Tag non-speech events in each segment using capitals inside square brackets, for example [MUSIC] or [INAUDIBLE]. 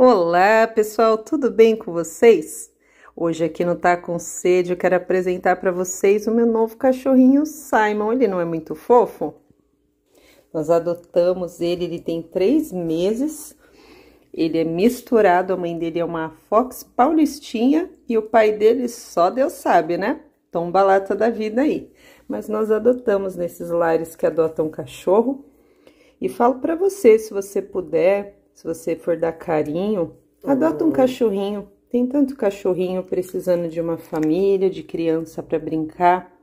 Olá, pessoal, tudo bem com vocês? Hoje aqui no Tá Com Sede eu quero apresentar para vocês o meu novo cachorrinho Simon. Ele não é muito fofo? Nós adotamos ele, ele tem três meses. Ele é misturado, a mãe dele é uma Fox Paulistinha e o pai dele só Deus sabe, né? Tomba lata da vida aí. Mas nós adotamos nesses lares que adotam cachorro. E falo para você, se você puder, se você for dar carinho, adota um cachorrinho. Tem tanto cachorrinho precisando de uma família, de criança para brincar.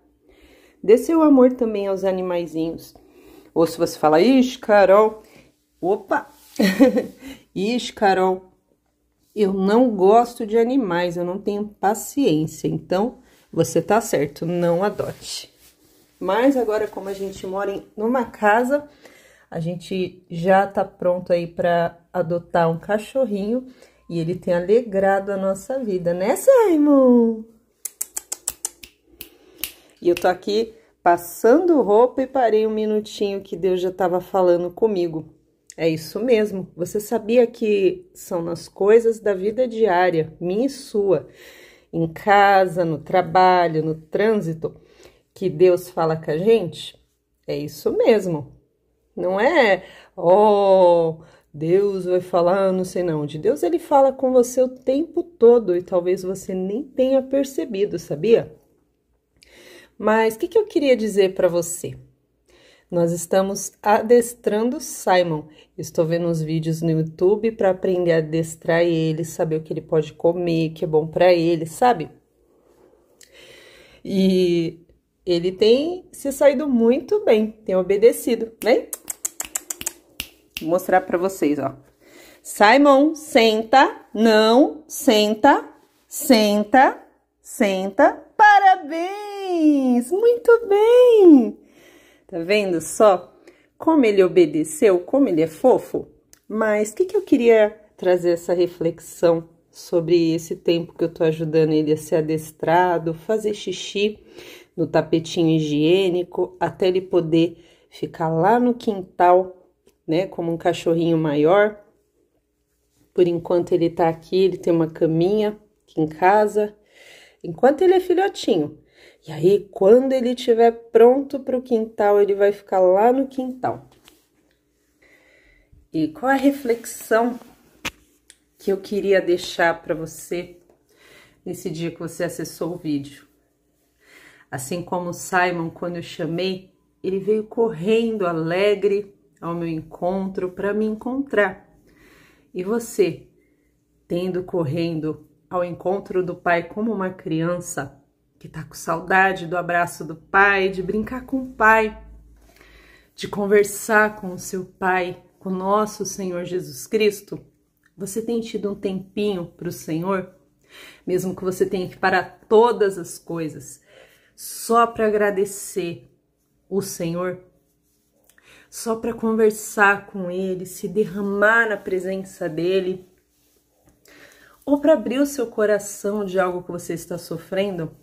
Dê seu amor também aos animaizinhos. Ou se você fala, ixi, Carol, opa, [LAUGHS] ixi, Carol, eu não gosto de animais, eu não tenho paciência. Então, você tá certo, não adote. Mas agora, como a gente mora em, numa casa, a gente já tá pronto aí para adotar um cachorrinho e ele tem alegrado a nossa vida, né, Simon? E eu tô aqui passando roupa e parei um minutinho que Deus já estava falando comigo. É isso mesmo. Você sabia que são nas coisas da vida diária, minha e sua, em casa, no trabalho, no trânsito, que Deus fala com a gente? É isso mesmo. Não é, oh, Deus vai falar, não sei não. De Deus ele fala com você o tempo todo e talvez você nem tenha percebido, sabia? Mas o que, que eu queria dizer para você? Nós estamos adestrando Simon. Estou vendo uns vídeos no YouTube para aprender a adestrar ele, saber o que ele pode comer, que é bom para ele, sabe? E ele tem se saído muito bem, tem obedecido, né? mostrar para vocês, ó. Simon, senta, não, senta, senta, senta. Parabéns! Muito bem! Tá vendo só como ele obedeceu, como ele é fofo? Mas o que, que eu queria trazer essa reflexão sobre esse tempo que eu tô ajudando ele a ser adestrado, fazer xixi no tapetinho higiênico, até ele poder ficar lá no quintal né? Como um cachorrinho maior. Por enquanto ele tá aqui, ele tem uma caminha aqui em casa. Enquanto ele é filhotinho. E aí, quando ele estiver pronto para o quintal, ele vai ficar lá no quintal. E qual a reflexão que eu queria deixar para você nesse dia que você acessou o vídeo? Assim como o Simon, quando eu chamei, ele veio correndo alegre, ao meu encontro para me encontrar. E você, tendo correndo ao encontro do pai como uma criança que tá com saudade do abraço do pai, de brincar com o pai, de conversar com o seu pai, com o nosso Senhor Jesus Cristo, você tem tido um tempinho para o Senhor, mesmo que você tenha que parar todas as coisas, só para agradecer o Senhor só para conversar com ele, se derramar na presença dele, ou para abrir o seu coração de algo que você está sofrendo?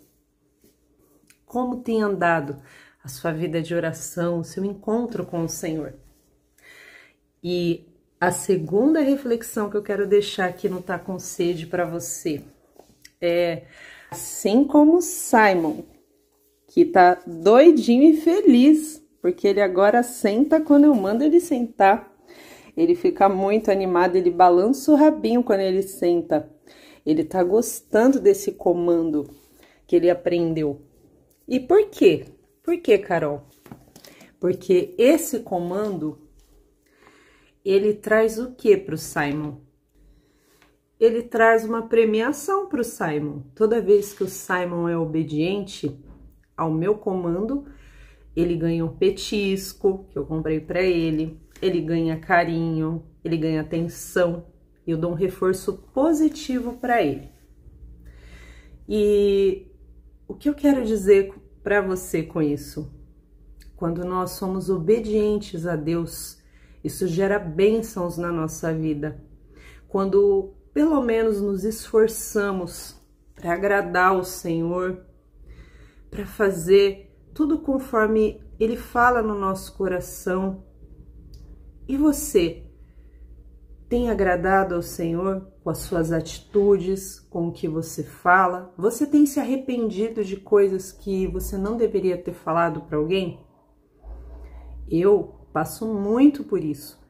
Como tem andado a sua vida de oração, o seu encontro com o Senhor? E a segunda reflexão que eu quero deixar aqui no Tá Com Sede para você é: assim como Simon, que tá doidinho e feliz porque ele agora senta quando eu mando ele sentar. Ele fica muito animado, ele balança o rabinho quando ele senta. Ele tá gostando desse comando que ele aprendeu. E por quê? Por quê, Carol? Porque esse comando ele traz o que para o Simon? Ele traz uma premiação para o Simon. Toda vez que o Simon é obediente ao meu comando, ele ganha um petisco que eu comprei para ele, ele ganha carinho, ele ganha atenção. Eu dou um reforço positivo para ele. E o que eu quero dizer para você com isso? Quando nós somos obedientes a Deus, isso gera bênçãos na nossa vida. Quando pelo menos nos esforçamos para agradar o Senhor, para fazer tudo conforme ele fala no nosso coração. E você tem agradado ao Senhor com as suas atitudes, com o que você fala? Você tem se arrependido de coisas que você não deveria ter falado para alguém? Eu passo muito por isso.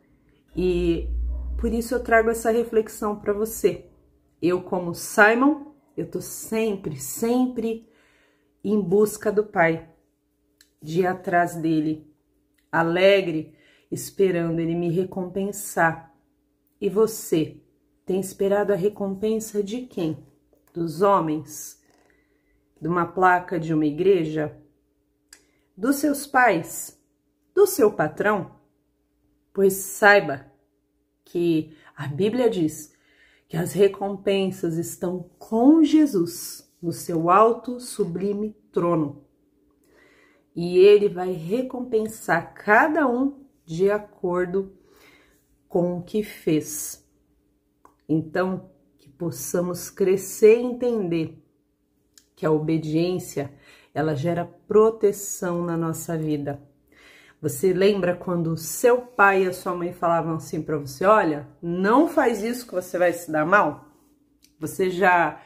E por isso eu trago essa reflexão para você. Eu, como Simon, eu tô sempre, sempre em busca do Pai de ir atrás dele, alegre, esperando ele me recompensar. E você tem esperado a recompensa de quem? Dos homens? De uma placa de uma igreja? Dos seus pais? Do seu patrão? Pois saiba que a Bíblia diz que as recompensas estão com Jesus no seu alto, sublime trono e ele vai recompensar cada um de acordo com o que fez. Então, que possamos crescer e entender que a obediência, ela gera proteção na nossa vida. Você lembra quando seu pai e a sua mãe falavam assim para você, olha, não faz isso que você vai se dar mal? Você já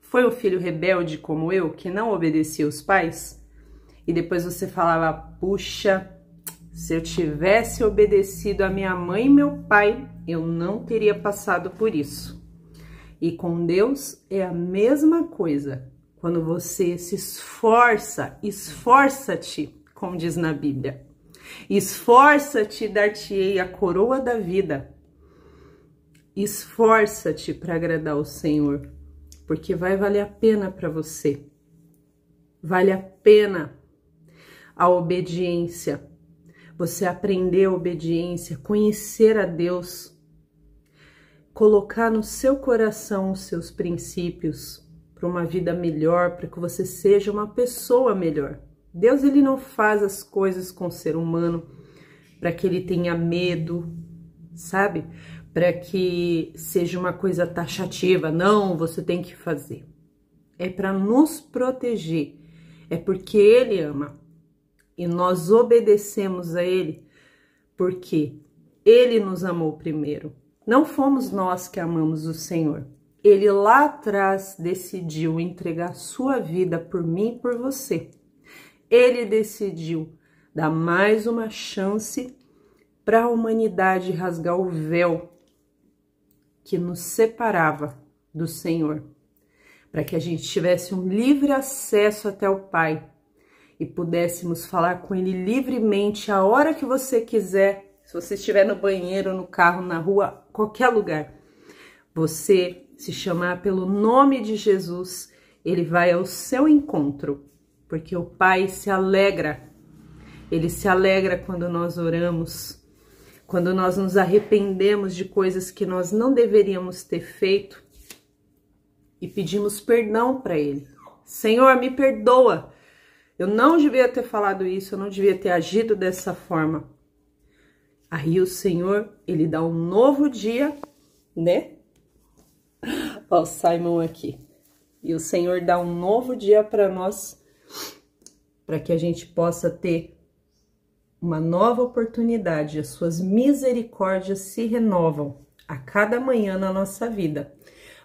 foi um filho rebelde como eu que não obedecia os pais? e depois você falava: puxa, se eu tivesse obedecido a minha mãe e meu pai, eu não teria passado por isso. E com Deus é a mesma coisa. Quando você se esforça, esforça-te, como diz na Bíblia. Esforça-te, dar-te-ei a coroa da vida. Esforça-te para agradar o Senhor, porque vai valer a pena para você. Vale a pena a obediência. Você aprender a obediência, conhecer a Deus, colocar no seu coração os seus princípios para uma vida melhor, para que você seja uma pessoa melhor. Deus ele não faz as coisas com o ser humano para que ele tenha medo, sabe? Para que seja uma coisa taxativa, não, você tem que fazer. É para nos proteger. É porque ele ama e nós obedecemos a Ele, porque Ele nos amou primeiro. Não fomos nós que amamos o Senhor. Ele lá atrás decidiu entregar sua vida por mim e por você. Ele decidiu dar mais uma chance para a humanidade rasgar o véu que nos separava do Senhor, para que a gente tivesse um livre acesso até o Pai e pudéssemos falar com ele livremente a hora que você quiser, se você estiver no banheiro, no carro, na rua, qualquer lugar. Você se chamar pelo nome de Jesus, ele vai ao seu encontro, porque o Pai se alegra. Ele se alegra quando nós oramos, quando nós nos arrependemos de coisas que nós não deveríamos ter feito e pedimos perdão para ele. Senhor, me perdoa eu não devia ter falado isso, eu não devia ter agido dessa forma. Aí o Senhor, ele dá um novo dia, né? Ó, Simon aqui. E o Senhor dá um novo dia para nós, para que a gente possa ter uma nova oportunidade. As suas misericórdias se renovam a cada manhã na nossa vida,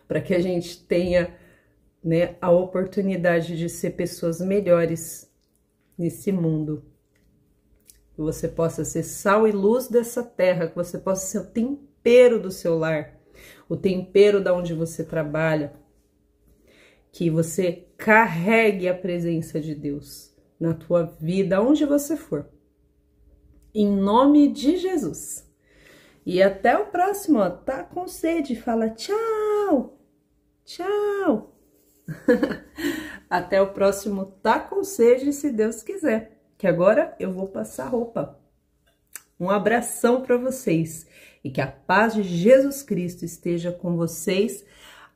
para que a gente tenha né, a oportunidade de ser pessoas melhores nesse mundo. Que você possa ser sal e luz dessa terra, que você possa ser o tempero do seu lar, o tempero da onde você trabalha. Que você carregue a presença de Deus na tua vida, aonde você for. Em nome de Jesus. E até o próximo, ó. Tá com sede, fala tchau. Tchau. [LAUGHS] Até o próximo Tá Com Seja, se Deus quiser, que agora eu vou passar roupa. Um abração para vocês e que a paz de Jesus Cristo esteja com vocês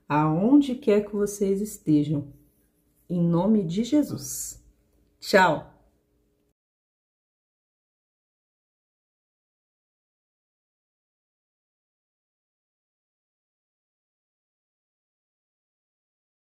aonde quer que vocês estejam. Em nome de Jesus. Tchau!